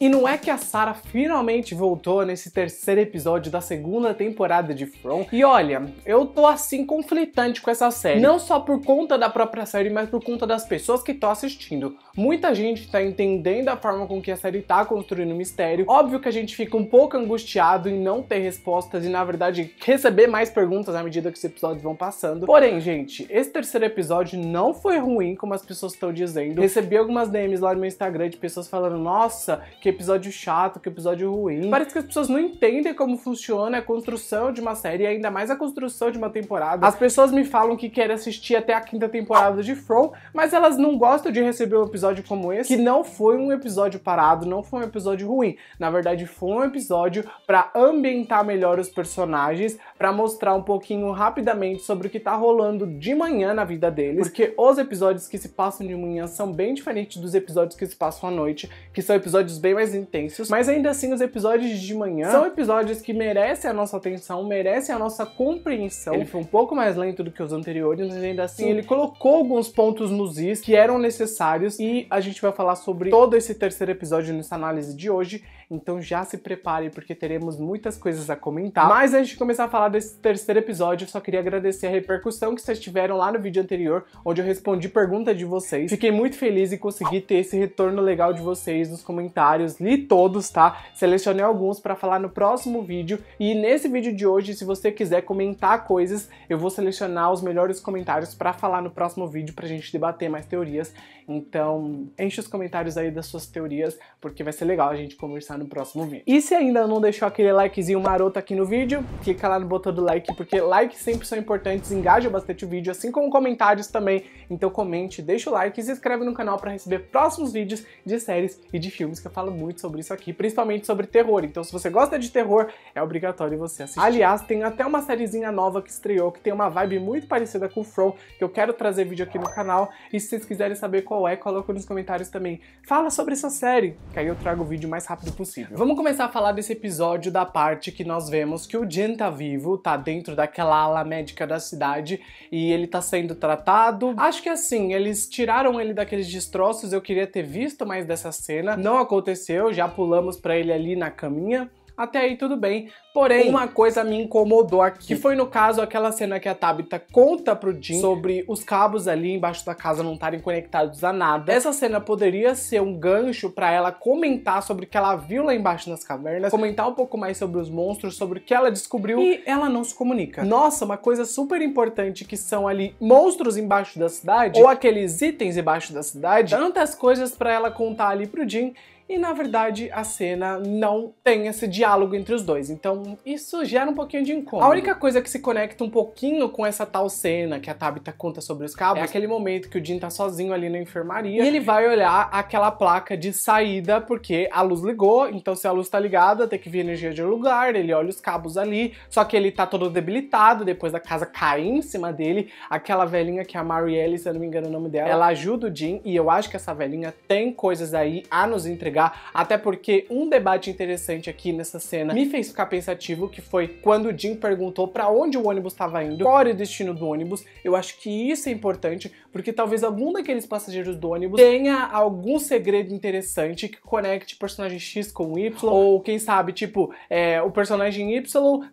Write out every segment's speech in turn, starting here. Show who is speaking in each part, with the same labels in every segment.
Speaker 1: E não é que a Sarah finalmente voltou nesse terceiro episódio da segunda temporada de From. E olha, eu tô assim conflitante com essa série. Não só por conta da própria série, mas por conta das pessoas que estão assistindo. Muita gente tá entendendo a forma com que a série tá construindo o mistério. Óbvio que a gente fica um pouco angustiado em não ter respostas e, na verdade, receber mais perguntas à medida que os episódios vão passando. Porém, gente, esse terceiro episódio não foi ruim, como as pessoas estão dizendo. Recebi algumas DMs lá no meu Instagram de pessoas falando: nossa, que que episódio chato, que episódio ruim. Parece que as pessoas não entendem como funciona a construção de uma série, ainda mais a construção de uma temporada. As pessoas me falam que querem assistir até a quinta temporada de From, mas elas não gostam de receber um episódio como esse, que não foi um episódio parado, não foi um episódio ruim. Na verdade, foi um episódio para ambientar melhor os personagens, para mostrar um pouquinho rapidamente sobre o que tá rolando de manhã na vida deles, porque os episódios que se passam de manhã são bem diferentes dos episódios que se passam à noite, que são episódios bem mais intensos, mas ainda assim os episódios de manhã são episódios que merecem a nossa atenção, merecem a nossa compreensão. Ele foi um pouco mais lento do que os anteriores, mas ainda assim Sim. ele colocou alguns pontos nos is que eram necessários e a gente vai falar sobre todo esse terceiro episódio nessa análise de hoje. Então já se prepare porque teremos muitas coisas a comentar. Mas antes de começar a falar desse terceiro episódio, eu só queria agradecer a repercussão que vocês tiveram lá no vídeo anterior, onde eu respondi pergunta de vocês. Fiquei muito feliz e consegui ter esse retorno legal de vocês nos comentários comentários, li todos, tá? Selecionei alguns para falar no próximo vídeo e nesse vídeo de hoje, se você quiser comentar coisas, eu vou selecionar os melhores comentários para falar no próximo vídeo pra gente debater mais teorias. Então, enche os comentários aí das suas teorias, porque vai ser legal a gente conversar no próximo vídeo. E se ainda não deixou aquele likezinho maroto aqui no vídeo, clica lá no botão do like, porque likes sempre são importantes, engaja bastante o vídeo, assim como comentários também. Então comente, deixa o like e se inscreve no canal para receber próximos vídeos de séries e de filmes que eu falo muito sobre isso aqui, principalmente sobre terror. Então, se você gosta de terror, é obrigatório você assistir. Aliás, tem até uma sériezinha nova que estreou, que tem uma vibe muito parecida com o From, que eu quero trazer vídeo aqui no canal. E se vocês quiserem saber qual é, coloca nos comentários também. Fala sobre essa série, que aí eu trago o vídeo o mais rápido possível. Vamos começar a falar desse episódio da parte que nós vemos que o Jen tá vivo, tá dentro daquela ala médica da cidade e ele tá sendo tratado. Acho que assim, eles tiraram ele daqueles destroços, eu queria ter visto mais dessa cena, não aconteceu aconteceu, já pulamos para ele ali na caminha. Até aí tudo bem. Porém, uma coisa me incomodou aqui, que foi no caso aquela cena que a Tabitha conta pro Jim sobre os cabos ali embaixo da casa não estarem conectados a nada. Essa cena poderia ser um gancho para ela comentar sobre o que ela viu lá embaixo nas cavernas, comentar um pouco mais sobre os monstros, sobre o que ela descobriu e ela não se comunica. Nossa, uma coisa super importante que são ali monstros embaixo da cidade ou aqueles itens embaixo da cidade, tantas coisas para ela contar ali pro Jim e na verdade a cena não tem esse diálogo entre os dois. Então isso gera um pouquinho de incômodo. A única coisa que se conecta um pouquinho com essa tal cena que a Tabitha conta sobre os cabos é, é aquele momento que o Jim tá sozinho ali na enfermaria e ele vai olhar aquela placa de saída porque a luz ligou, então se a luz tá ligada tem que vir energia de lugar, ele olha os cabos ali, só que ele tá todo debilitado depois da casa cair em cima dele, aquela velhinha que é a Marielle, se eu não me engano o nome dela, ela ajuda o Jim e eu acho que essa velhinha tem coisas aí a nos entregar chegar, até porque um debate interessante aqui nessa cena me fez ficar pensativo, que foi quando o Jim perguntou para onde o ônibus estava indo, qual era o destino do ônibus. Eu acho que isso é importante porque talvez algum daqueles passageiros do ônibus tenha algum segredo interessante que conecte personagem X com Y, ou quem sabe, tipo, é, o personagem Y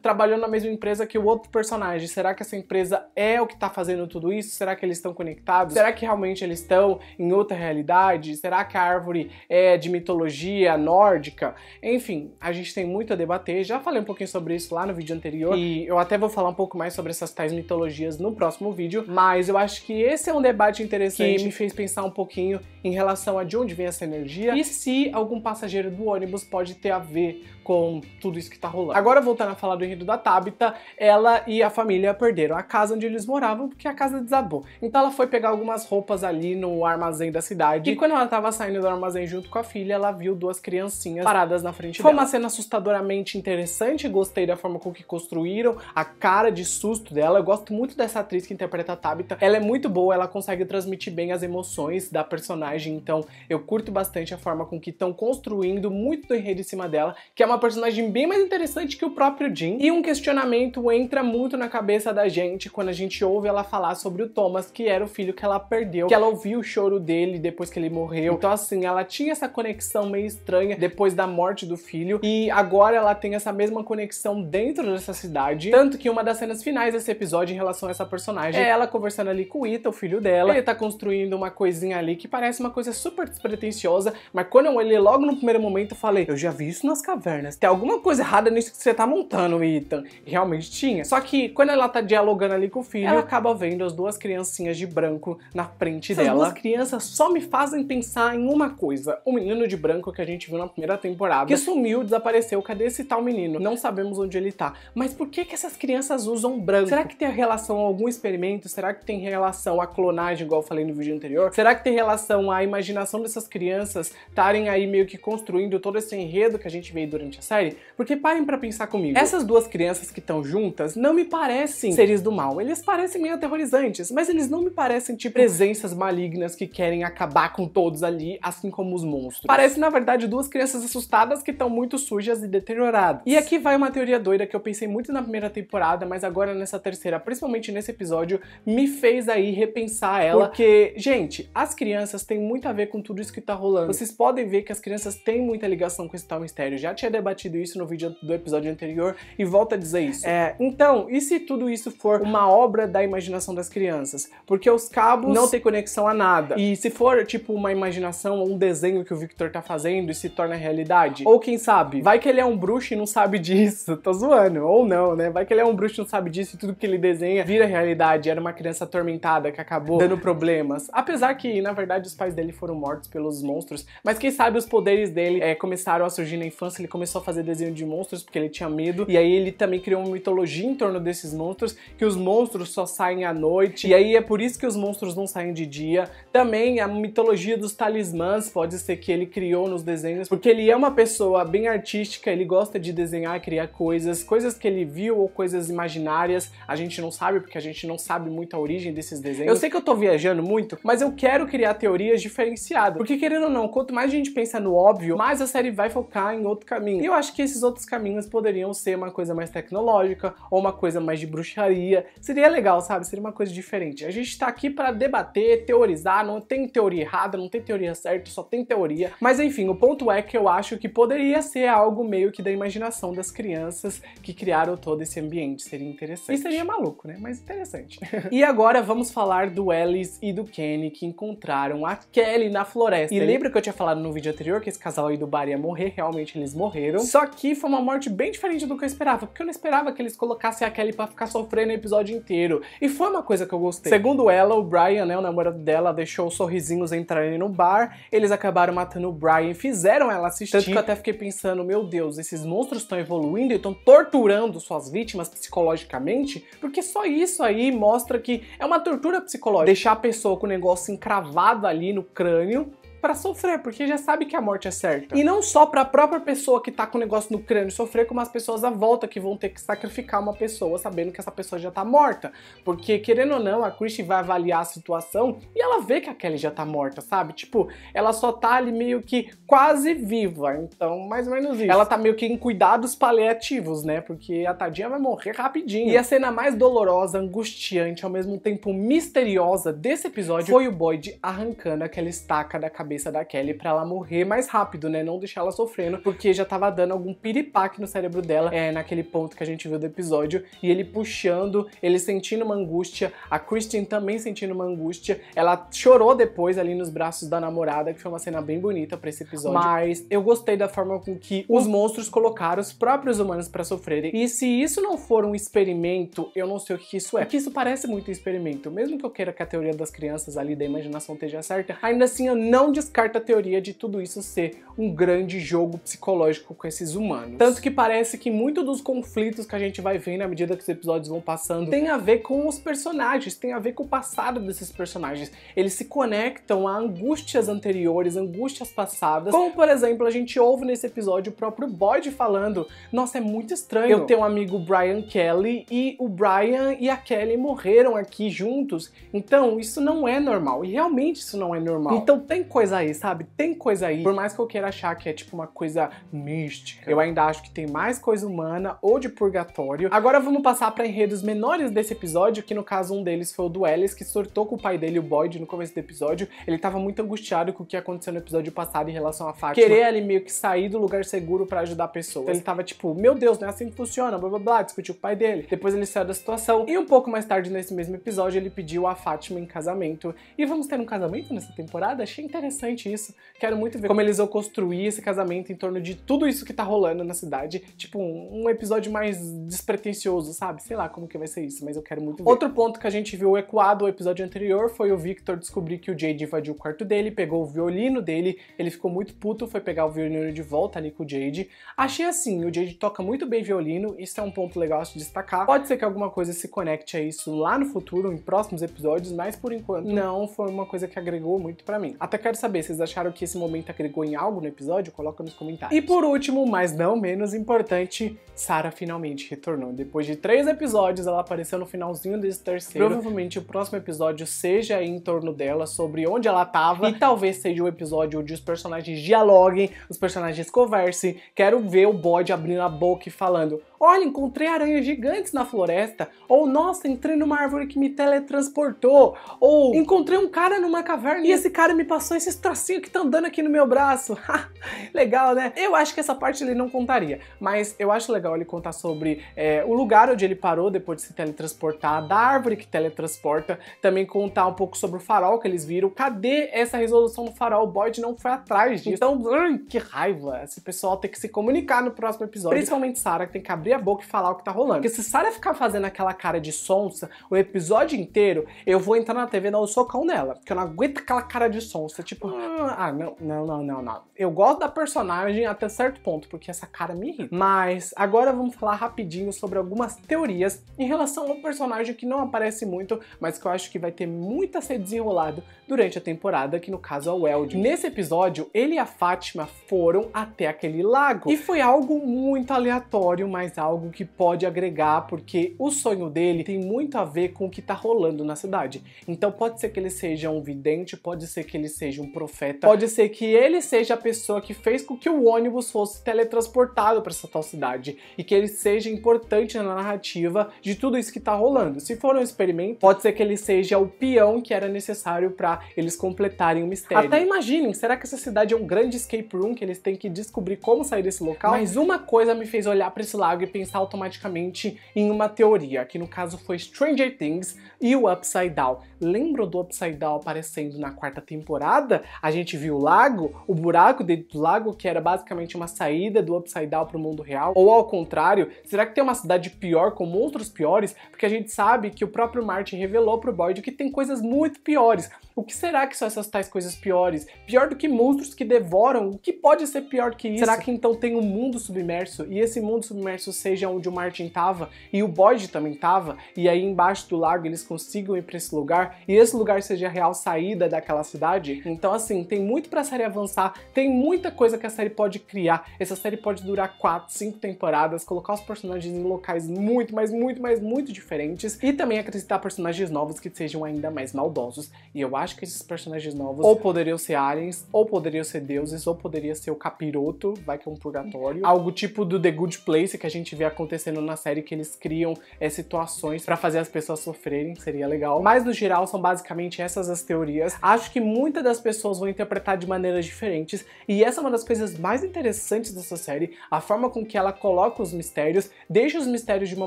Speaker 1: trabalhou na mesma empresa que o outro personagem. Será que essa empresa é o que tá fazendo tudo isso? Será que eles estão conectados? Será que realmente eles estão em outra realidade? Será que a árvore é de mitologia nórdica? Enfim, a gente tem muito a debater. Já falei um pouquinho sobre isso lá no vídeo anterior e eu até vou falar um pouco mais sobre essas tais mitologias no próximo vídeo, mas eu acho que esse é um debate debate interessante que me fez pensar um pouquinho em relação a de onde vem essa energia e se algum passageiro do ônibus pode ter a ver com tudo isso que tá rolando. Agora, voltando a falar do enredo da Tabita, ela e a família perderam a casa onde eles moravam porque a casa desabou. Então ela foi pegar algumas roupas ali no armazém da cidade e quando ela tava saindo do armazém junto com a filha, ela viu duas criancinhas paradas na frente foi dela. Foi uma cena assustadoramente interessante, gostei da forma com que construíram, a cara de susto dela. Eu gosto muito dessa atriz que interpreta a Tabita. Ela é muito boa, ela consegue transmitir bem as emoções da personagem, então eu curto bastante a forma com que estão construindo muito do enredo em cima dela, que é uma personagem bem mais interessante que o próprio Jim. E um questionamento entra muito na cabeça da gente quando a gente ouve ela falar sobre o Thomas, que era o filho que ela perdeu, que ela ouviu o choro dele depois que ele morreu. Então assim, ela tinha essa conexão meio estranha depois da morte do filho e agora ela tem essa mesma conexão dentro dessa cidade, tanto que uma das cenas finais desse episódio em relação a essa personagem é ela conversando ali com o Ita, o filho dela. Ele tá construindo uma coisinha ali que parece uma coisa super despretensiosa, mas quando eu olhei logo no primeiro momento, eu falei, eu já vi isso nas cavernas. Tem alguma coisa errada nisso que você tá montando, Ethan. E realmente tinha. Só que quando ela tá dialogando ali com o filho, ela acaba vendo as duas criancinhas de branco na frente Essas dela. As crianças só me fazem pensar em uma coisa. O menino de branco que a gente viu na primeira temporada, que sumiu, desapareceu, cadê esse tal menino? Não sabemos onde ele tá. Mas por que que essas crianças usam branco? Será que tem relação a algum experimento? Será que tem relação a clonar personagem, igual eu falei no vídeo anterior? Será que tem relação à imaginação dessas crianças estarem aí meio que construindo todo esse enredo que a gente veio durante a série? Porque parem para pensar comigo. Essas duas crianças que estão juntas não me parecem seres do mal. Eles parecem meio aterrorizantes, mas eles não me parecem tipo presenças malignas que querem acabar com todos ali, assim como os monstros. Parece, na verdade, duas crianças assustadas que estão muito sujas e deterioradas. E aqui vai uma teoria doida que eu pensei muito na primeira temporada, mas agora nessa terceira, principalmente nesse episódio, me fez aí repensar ela. Porque, gente, as crianças têm muito a ver com tudo isso que tá rolando. Vocês podem ver que as crianças têm muita ligação com esse tal mistério. Já tinha debatido isso no vídeo do episódio anterior e volta a dizer isso. É, então, e se tudo isso for uma obra da imaginação das crianças? Porque os cabos não têm conexão a nada. E se for, tipo, uma imaginação, um desenho que o Victor tá fazendo e se torna realidade? Ou quem sabe, vai que ele é um bruxo e não sabe disso. Tô zoando. Ou não, né? Vai que ele é um bruxo e não sabe disso e tudo que ele desenha vira realidade. Era uma criança atormentada que acabou dando problemas. Apesar que, na verdade, os pais dele foram mortos pelos monstros, mas quem sabe os poderes dele é, começaram a surgir na infância, ele começou a fazer desenho de monstros porque ele tinha medo, e aí ele também criou uma mitologia em torno desses monstros, que os monstros só saem à noite, e aí é por isso que os monstros não saem de dia. Também a mitologia dos talismãs pode ser que ele criou nos desenhos, porque ele é uma pessoa bem artística, ele gosta de desenhar, criar coisas, coisas que ele viu ou coisas imaginárias, a gente não sabe porque a gente não sabe muito a origem desses desenhos. Eu sei que eu tô viajando muito, mas eu quero criar teorias diferenciadas. Porque, querendo ou não, quanto mais a gente pensa no óbvio, mais a série vai focar em outro caminho. E eu acho que esses outros caminhos poderiam ser uma coisa mais tecnológica ou uma coisa mais de bruxaria. Seria legal, sabe? Seria uma coisa diferente. A gente tá aqui para debater, teorizar, não tem teoria errada, não tem teoria certa, só tem teoria. Mas enfim, o ponto é que eu acho que poderia ser algo meio que da imaginação das crianças que criaram todo esse ambiente. Seria interessante. E seria maluco, né? Mas interessante. e agora vamos falar do Ellis e do Kenny que encontraram a Kelly na floresta. E lembra que eu tinha falado no vídeo anterior que esse casal aí do bar ia morrer? Realmente eles morreram. Só que foi uma morte bem diferente do que eu esperava, porque eu não esperava que eles colocassem a Kelly pra ficar sofrendo o episódio inteiro. E foi uma coisa que eu gostei. Segundo ela, o Brian, né, o namorado dela, deixou os sorrisinhos entrarem no bar, eles acabaram matando o Brian, fizeram ela assistir. Tanto que eu até fiquei pensando, meu Deus, esses monstros estão evoluindo e estão torturando suas vítimas psicologicamente, porque só isso aí mostra que é uma tortura psicológica deixar a pessoa com o negócio encravado ali no crânio para sofrer, porque já sabe que a morte é certa. E não só para a própria pessoa que tá com o negócio no crânio sofrer, como as pessoas à volta que vão ter que sacrificar uma pessoa sabendo que essa pessoa já tá morta. Porque, querendo ou não, a Christie vai avaliar a situação e ela vê que a Kelly já tá morta, sabe? Tipo, ela só tá ali meio que quase viva. Então, mais ou menos isso. Ela tá meio que em cuidados paliativos, né? Porque a tadinha vai morrer rapidinho. E a cena mais dolorosa, angustiante, ao mesmo tempo misteriosa desse episódio foi o Boyd arrancando aquela estaca da cabeça cabeça da Kelly para ela morrer mais rápido, né? Não deixar ela sofrendo, porque já tava dando algum piripaque no cérebro dela, é, naquele ponto que a gente viu do episódio, e ele puxando, ele sentindo uma angústia, a Christine também sentindo uma angústia, ela chorou depois ali nos braços da namorada, que foi uma cena bem bonita para esse episódio. Mas eu gostei da forma com que os monstros colocaram os próprios humanos para sofrerem, e se isso não for um experimento, eu não sei o que isso é, porque isso parece muito um experimento, mesmo que eu queira que a teoria das crianças ali da imaginação esteja certa, ainda assim eu não descarta a teoria de tudo isso ser um grande jogo psicológico com esses humanos. Tanto que parece que muito dos conflitos que a gente vai vendo na medida que os episódios vão passando tem a ver com os personagens, tem a ver com o passado desses personagens. Eles se conectam a angústias anteriores, angústias passadas. Como, por exemplo, a gente ouve nesse episódio o próprio Boyd falando: Nossa, é muito estranho. Eu tenho um amigo Brian Kelly e o Brian e a Kelly morreram aqui juntos. Então, isso não é normal. E realmente isso não é normal. Então, tem coisa coisa aí, sabe? Tem coisa aí. Por mais que eu queira achar que é tipo uma coisa mística, eu ainda acho que tem mais coisa humana ou de purgatório. Agora vamos passar para enredos menores desse episódio, que no caso um deles foi o do Ellis, que sortou com o pai dele, o Boyd, no começo do episódio. Ele tava muito angustiado com o que aconteceu no episódio passado em relação a Fátima. Querer ali meio que sair do lugar seguro para ajudar pessoas. Então, ele tava tipo, meu Deus, não é assim que funciona, blá blá blá, discutiu com o pai dele. Depois ele saiu da situação e um pouco mais tarde nesse mesmo episódio ele pediu a Fátima em casamento. E vamos ter um casamento nessa temporada? Achei interessante interessante isso. Quero muito ver como eles vão construir esse casamento em torno de tudo isso que tá rolando na cidade. Tipo, um, um episódio mais despretensioso, sabe? Sei lá como que vai ser isso, mas eu quero muito ver. Outro ponto que a gente viu ecoado no episódio anterior foi o Victor descobrir que o Jade invadiu o quarto dele, pegou o violino dele, ele ficou muito puto, foi pegar o violino de volta ali com o Jade. Achei assim, o Jade toca muito bem violino, isso é um ponto legal a se destacar. Pode ser que alguma coisa se conecte a isso lá no futuro, em próximos episódios, mas por enquanto não foi uma coisa que agregou muito para mim. Até quero saber saber, vocês acharam que esse momento agregou em algo no episódio? Coloca nos comentários. E por último, mas não menos importante, Sara finalmente retornou. Depois de três episódios, ela apareceu no finalzinho desse terceiro. Provavelmente o próximo episódio seja em torno dela, sobre onde ela tava. E talvez seja o um episódio onde os personagens dialoguem, os personagens conversem. Quero ver o bode abrindo a boca e falando Olha, encontrei aranhas gigantes na floresta. Ou, nossa, entrei numa árvore que me teletransportou. Ou, encontrei um cara numa caverna e esse cara me passou esses tracinhos que estão dando aqui no meu braço. legal, né? Eu acho que essa parte ele não contaria. Mas eu acho legal ele contar sobre é, o lugar onde ele parou depois de se teletransportar, da árvore que teletransporta. Também contar um pouco sobre o farol que eles viram. Cadê essa resolução do farol? O Boyd não foi atrás disso. Então, que raiva. Esse pessoal tem que se comunicar no próximo episódio. Principalmente Sarah, que tem que abrir a é boca e falar o que tá rolando. Porque se Sarah ficar fazendo aquela cara de sonsa o episódio inteiro, eu vou entrar na TV e dar um socão nela. Porque eu não aguento aquela cara de sonsa. Tipo, ah. ah, não, não, não, não, não. Eu gosto da personagem até certo ponto, porque essa cara me irrita. Mas agora vamos falar rapidinho sobre algumas teorias em relação a um personagem que não aparece muito, mas que eu acho que vai ter muito a ser desenrolado durante a temporada, que no caso é o Eldin. Nesse episódio, ele e a Fátima foram até aquele lago. E foi algo muito aleatório, mas algo que pode agregar, porque o sonho dele tem muito a ver com o que está rolando na cidade. Então pode ser que ele seja um vidente, pode ser que ele seja um profeta, pode ser que ele seja a pessoa que fez com que o ônibus fosse teletransportado para essa tal cidade e que ele seja importante na narrativa de tudo isso que está rolando. Se for um experimento, pode ser que ele seja o peão que era necessário para eles completarem o mistério. Até imaginem, será que essa cidade é um grande escape room que eles têm que descobrir como sair desse local? Mas uma coisa me fez olhar para esse lago e pensar automaticamente em uma teoria, que no caso foi Stranger Things e o Upside Down. Lembram do Upside Down aparecendo na quarta temporada? A gente viu o lago, o buraco dentro do lago, que era basicamente uma saída do Upside Down para o mundo real? Ou ao contrário, será que tem uma cidade pior com monstros piores? Porque a gente sabe que o próprio Martin revelou para o Boyd que tem coisas muito piores. O que será que são essas tais coisas piores? Pior do que monstros que devoram? O que pode ser pior que isso? Será que então tem um mundo submerso e esse mundo submerso seja onde o Martin estava e o Boyd também estava, e aí embaixo do lago eles consigam ir para esse lugar e esse lugar seja a real saída daquela cidade. Então, assim, tem muito para a série avançar, tem muita coisa que a série pode criar. Essa série pode durar 4, 5 temporadas, colocar os personagens em locais muito, mas muito, mas muito diferentes e também acrescentar personagens novos que sejam ainda mais maldosos. E eu acho que esses personagens novos ou poderiam ser aliens, ou poderiam ser deuses, ou poderia ser o capiroto, vai que é um purgatório, algo tipo do The Good Place que a gente gente vê acontecendo na série que eles criam é, situações para fazer as pessoas sofrerem, seria legal. Mas no geral são basicamente essas as teorias. Acho que muitas das pessoas vão interpretar de maneiras diferentes e essa é uma das coisas mais interessantes dessa série, a forma com que ela coloca os mistérios, deixa os mistérios de uma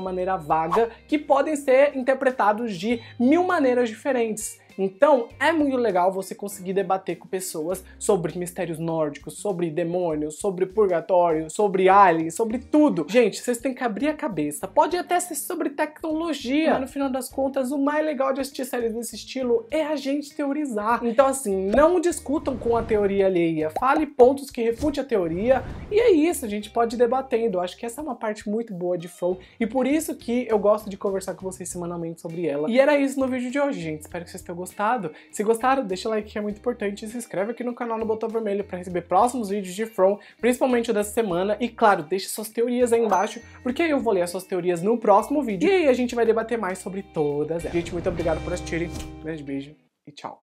Speaker 1: maneira vaga que podem ser interpretados de mil maneiras diferentes. Então é muito legal você conseguir debater com pessoas sobre mistérios nórdicos, sobre demônios, sobre purgatório, sobre aliens, sobre tudo. Gente, vocês têm que abrir a cabeça. Pode até ser sobre tecnologia, mas no final das contas, o mais legal de assistir séries desse estilo é a gente teorizar. Então, assim, não discutam com a teoria alheia. Fale pontos que refute a teoria. E é isso, a gente pode ir debatendo. acho que essa é uma parte muito boa de Flow e por isso que eu gosto de conversar com vocês semanalmente sobre ela. E era isso no vídeo de hoje, gente. Espero que vocês tenham gostado gostado. Se gostaram, deixa o like que é muito importante e se inscreve aqui no canal no botão vermelho para receber próximos vídeos de From, principalmente o dessa semana. E claro, deixe suas teorias aí embaixo, porque eu vou ler as suas teorias no próximo vídeo e aí a gente vai debater mais sobre todas elas. Gente, muito obrigado por assistirem. Grande beijo e tchau.